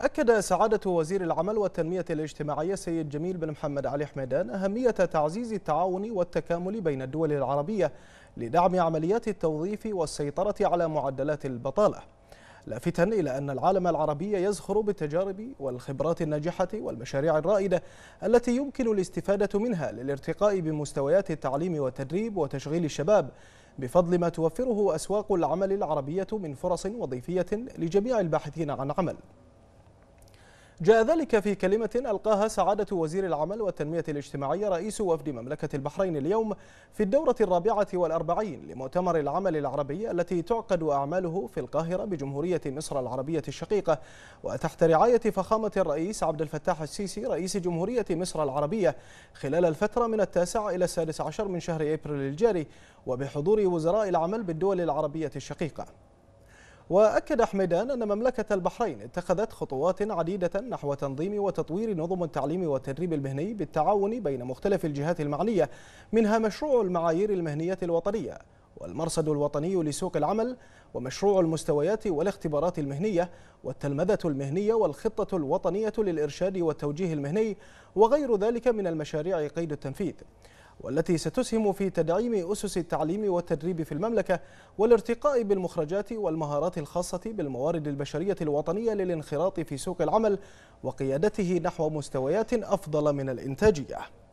أكد سعادة وزير العمل والتنمية الاجتماعية سيد جميل بن محمد علي حميدان أهمية تعزيز التعاون والتكامل بين الدول العربية لدعم عمليات التوظيف والسيطرة على معدلات البطالة لافتا إلى أن العالم العربي يزخر بالتجارب والخبرات الناجحة والمشاريع الرائدة التي يمكن الاستفادة منها للارتقاء بمستويات التعليم والتدريب وتشغيل الشباب بفضل ما توفره أسواق العمل العربية من فرص وظيفية لجميع الباحثين عن عمل جاء ذلك في كلمة ألقاها سعادة وزير العمل والتنمية الاجتماعية رئيس وفد مملكة البحرين اليوم في الدورة الرابعة والأربعين لمؤتمر العمل العربي التي تعقد أعماله في القاهرة بجمهورية مصر العربية الشقيقة وتحت رعاية فخامة الرئيس عبد الفتاح السيسي رئيس جمهورية مصر العربية خلال الفترة من التاسع إلى السادس عشر من شهر إبريل الجاري وبحضور وزراء العمل بالدول العربية الشقيقة وأكد حميدان أن مملكة البحرين اتخذت خطوات عديدة نحو تنظيم وتطوير نظم التعليم والتدريب المهني بالتعاون بين مختلف الجهات المعنية منها مشروع المعايير المهنية الوطنية والمرصد الوطني لسوق العمل ومشروع المستويات والاختبارات المهنية والتلمذة المهنية والخطة الوطنية للإرشاد والتوجيه المهني وغير ذلك من المشاريع قيد التنفيذ والتي ستسهم في تدعيم أسس التعليم والتدريب في المملكة والارتقاء بالمخرجات والمهارات الخاصة بالموارد البشرية الوطنية للانخراط في سوق العمل وقيادته نحو مستويات أفضل من الإنتاجية